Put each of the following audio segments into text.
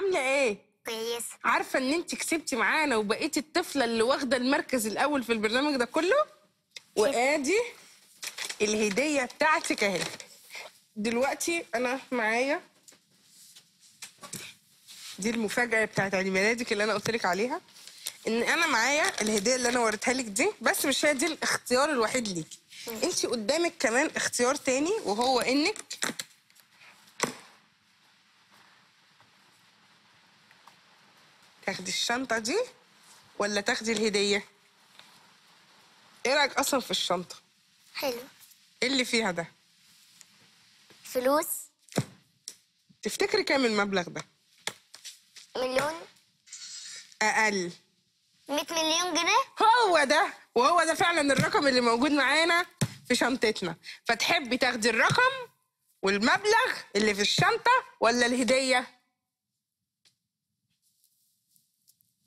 عامله ايه كويس عارفه ان انت كسبتي معانا وبقيتي الطفله اللي واخده المركز الاول في البرنامج ده كله وادي الهديه بتاعتك اهي دلوقتي انا معايا دي المفاجاه بتاعت عيد ميلادك اللي انا قلت لك عليها ان انا معايا الهديه اللي انا وريتها لك دي بس مش هي دي الاختيار الوحيد ليكي انت قدامك كمان اختيار تاني وهو انك تاخدي الشنطه دي ولا تاخدي الهديه ايه رايك اصلا في الشنطه حلو ايه اللي فيها ده فلوس تفتكري كام المبلغ ده مليون اقل 100 مليون جنيه هو ده وهو ده فعلا الرقم اللي موجود معانا في شنطتنا فتحبي تاخدي الرقم والمبلغ اللي في الشنطه ولا الهديه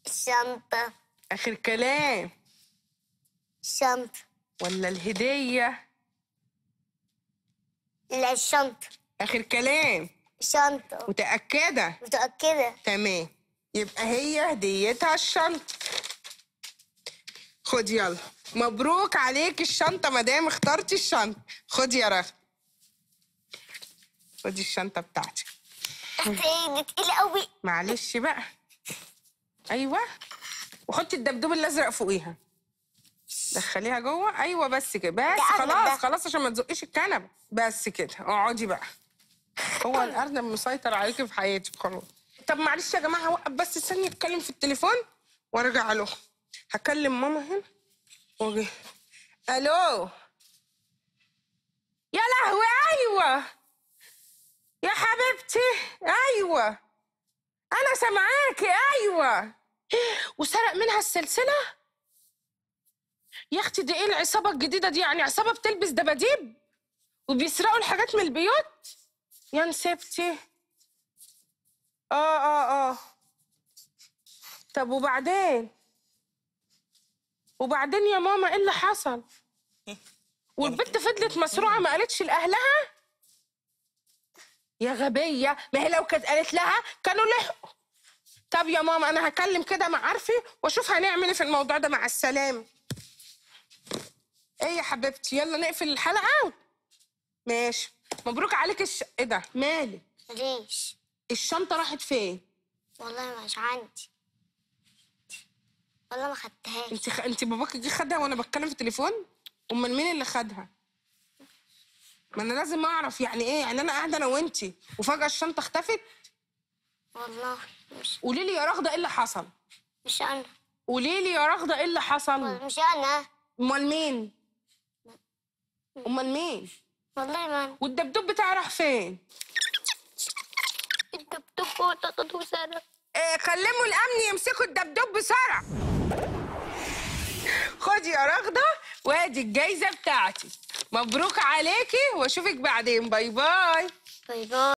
الشنطة آخر كلام الشنطة ولا الهدية لا الشنطة آخر كلام الشنطة متأكدة متأكدة تمام يبقى هي هديتها الشنطة خد يلا مبروك عليك الشنطة مدام اخترتي الشنطة خد يا رغد خدي الشنطة بتاعتك تقيلة قوي معلش بقى ايوه وحطي الدبدوب الازرق فوقيها دخليها جوه ايوه بس كده بس خلاص خلاص عشان ما تزقيش الكنب بس كده اقعدي بقى هو الارنب مسيطر عليكي في حياتك خلاص طب معلش يا جماعه وقف بس ثانيه اتكلم في التليفون وارجع له هكلم ماما هنا واجي الو يا لهوي ايوه يا حبيبتي ايوه انا سامعاكي ايوه وسرق منها السلسله يا اختي دي ايه العصابه الجديده دي يعني عصابه بتلبس دباديب وبيسرقوا الحاجات من البيوت يا نسيبتي اه اه اه طب وبعدين وبعدين يا ماما ايه اللي حصل والبنت فضلت مسروعه ما قالتش لاهلها يا غبيه ما هي لو كانت قالت لها كانوا لحقوا طب يا ماما انا هكلم كده مع عارفي واشوف هنعمل ايه في الموضوع ده مع السلامه ايه يا حبيبتي يلا نقفل الحلقه ماشي مبروك عليك الش... ايه ده مالك ليش الشنطه راحت فين والله مش عندي والله ما خدتهاش انت خ... انت باباك جه خدها وانا بتكلم في التليفون امال مين اللي خدها ما انا لازم اعرف يعني ايه يعني انا قاعده انا وانتي وفجاه الشنطه اختفت والله مش قولي لي يا رغده ايه اللي حصل مش انا قولي لي يا رغده ايه اللي حصل مش انا امال مين امال مين والله ما انا والدبدوب بتاعي راح فين الدبدوب هو تقطه سارة إيه، كلموا الامن يمسكوا الدبدوب بسرعه خدي يا رغده وادي الجايزه بتاعتي مبروك عليكي واشوفك بعدين باي باي باي باي